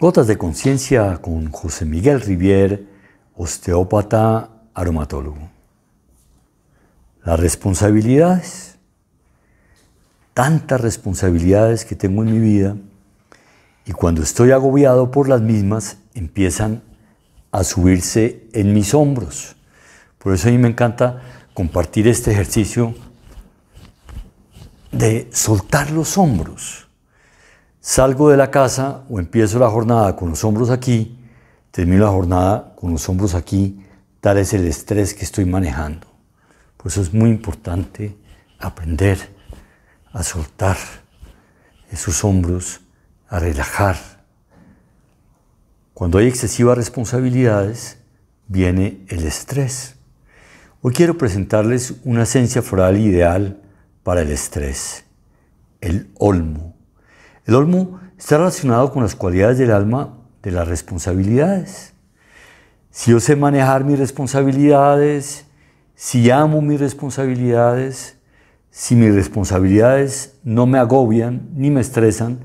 Gotas de Conciencia con José Miguel Rivier, osteópata aromatólogo. Las responsabilidades, tantas responsabilidades que tengo en mi vida y cuando estoy agobiado por las mismas empiezan a subirse en mis hombros. Por eso a mí me encanta compartir este ejercicio de soltar los hombros Salgo de la casa o empiezo la jornada con los hombros aquí, termino la jornada con los hombros aquí, tal es el estrés que estoy manejando. Por eso es muy importante aprender a soltar esos hombros, a relajar. Cuando hay excesivas responsabilidades, viene el estrés. Hoy quiero presentarles una esencia floral ideal para el estrés, el olmo. El olmo está relacionado con las cualidades del alma de las responsabilidades. Si yo sé manejar mis responsabilidades, si amo mis responsabilidades, si mis responsabilidades no me agobian ni me estresan,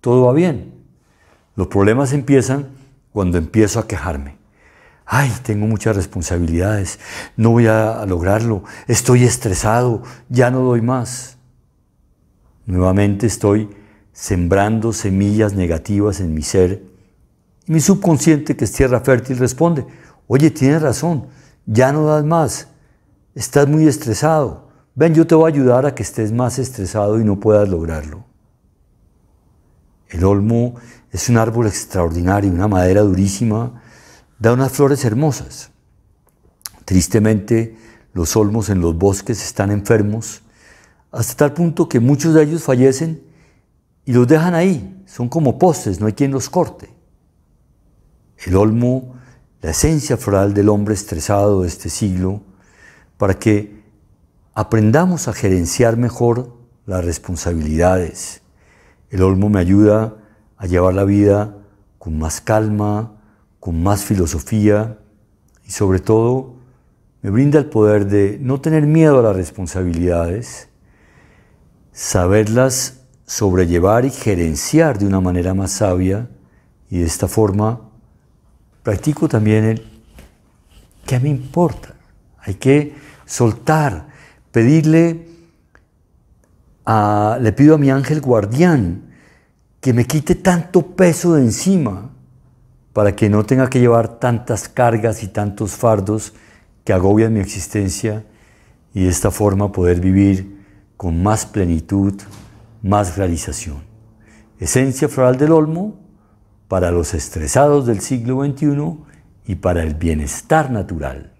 todo va bien. Los problemas empiezan cuando empiezo a quejarme. Ay, tengo muchas responsabilidades, no voy a lograrlo, estoy estresado, ya no doy más. Nuevamente estoy sembrando semillas negativas en mi ser. Y mi subconsciente, que es tierra fértil, responde, oye, tienes razón, ya no das más, estás muy estresado, ven, yo te voy a ayudar a que estés más estresado y no puedas lograrlo. El olmo es un árbol extraordinario, una madera durísima, da unas flores hermosas. Tristemente, los olmos en los bosques están enfermos, hasta tal punto que muchos de ellos fallecen y los dejan ahí, son como postes, no hay quien los corte. El olmo, la esencia floral del hombre estresado de este siglo, para que aprendamos a gerenciar mejor las responsabilidades. El olmo me ayuda a llevar la vida con más calma, con más filosofía y sobre todo me brinda el poder de no tener miedo a las responsabilidades, saberlas sobrellevar y gerenciar de una manera más sabia y de esta forma practico también el ¿qué me importa? Hay que soltar, pedirle, le pido a mi ángel guardián que me quite tanto peso de encima para que no tenga que llevar tantas cargas y tantos fardos que agobian mi existencia y de esta forma poder vivir con más plenitud, más realización. Esencia floral del olmo para los estresados del siglo XXI y para el bienestar natural.